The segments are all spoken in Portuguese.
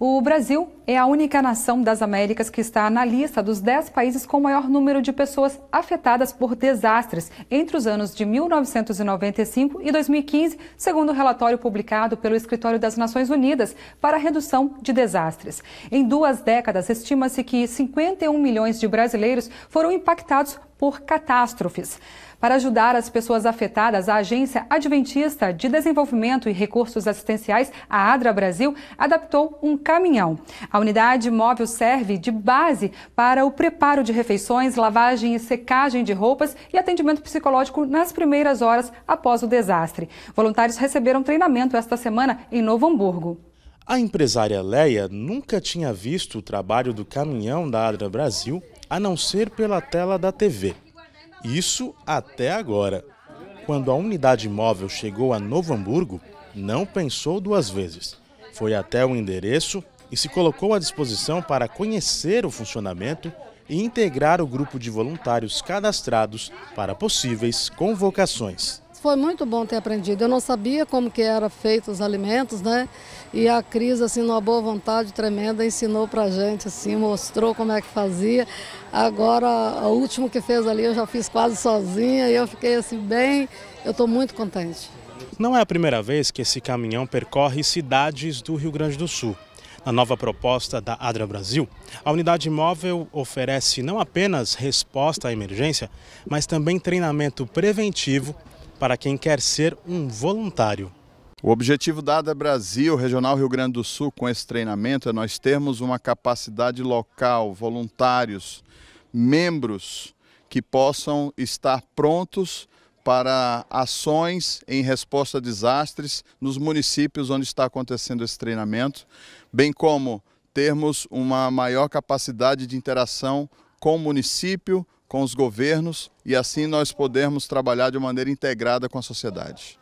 O Brasil é a única nação das Américas que está na lista dos 10 países com maior número de pessoas afetadas por desastres entre os anos de 1995 e 2015, segundo o um relatório publicado pelo Escritório das Nações Unidas para a Redução de Desastres. Em duas décadas, estima-se que 51 milhões de brasileiros foram impactados por catástrofes. Para ajudar as pessoas afetadas, a Agência Adventista de Desenvolvimento e Recursos Assistenciais, a ADRA Brasil, adaptou um caminhão. A unidade móvel serve de base para o preparo de refeições, lavagem e secagem de roupas e atendimento psicológico nas primeiras horas após o desastre. Voluntários receberam treinamento esta semana em Novo Hamburgo. A empresária Leia nunca tinha visto o trabalho do caminhão da Adra Brasil a não ser pela tela da TV. Isso até agora. Quando a unidade móvel chegou a Novo Hamburgo, não pensou duas vezes. Foi até o endereço e se colocou à disposição para conhecer o funcionamento e integrar o grupo de voluntários cadastrados para possíveis convocações. Foi muito bom ter aprendido. Eu não sabia como que era feito os alimentos, né? E a Cris, assim, numa boa vontade tremenda, ensinou pra gente, assim, mostrou como é que fazia. Agora, o último que fez ali, eu já fiz quase sozinha e eu fiquei, assim, bem... Eu estou muito contente. Não é a primeira vez que esse caminhão percorre cidades do Rio Grande do Sul. Na nova proposta da Adra Brasil, a unidade móvel oferece não apenas resposta à emergência, mas também treinamento preventivo para quem quer ser um voluntário. O objetivo da ADA é Brasil, Regional Rio Grande do Sul, com esse treinamento é nós termos uma capacidade local, voluntários, membros que possam estar prontos para ações em resposta a desastres nos municípios onde está acontecendo esse treinamento, bem como termos uma maior capacidade de interação com o município, com os governos e assim nós podemos trabalhar de maneira integrada com a sociedade.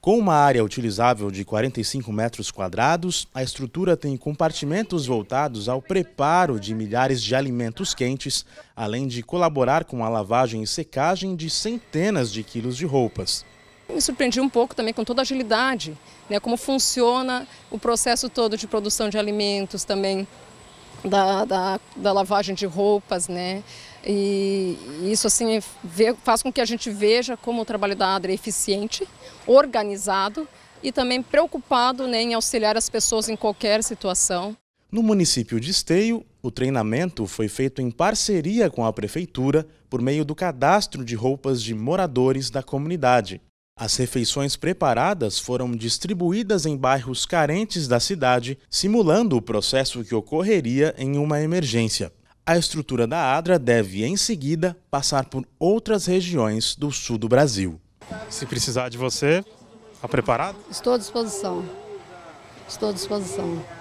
Com uma área utilizável de 45 metros quadrados, a estrutura tem compartimentos voltados ao preparo de milhares de alimentos quentes, além de colaborar com a lavagem e secagem de centenas de quilos de roupas. Me surpreendi um pouco também com toda a agilidade, né, como funciona o processo todo de produção de alimentos também da, da, da lavagem de roupas, né? E isso assim é faz com que a gente veja como o trabalho da ADRA é eficiente, organizado e também preocupado né, em auxiliar as pessoas em qualquer situação. No município de Esteio, o treinamento foi feito em parceria com a prefeitura por meio do cadastro de roupas de moradores da comunidade. As refeições preparadas foram distribuídas em bairros carentes da cidade, simulando o processo que ocorreria em uma emergência. A estrutura da ADRA deve, em seguida, passar por outras regiões do sul do Brasil. Se precisar de você, está preparado? Estou à disposição. Estou à disposição.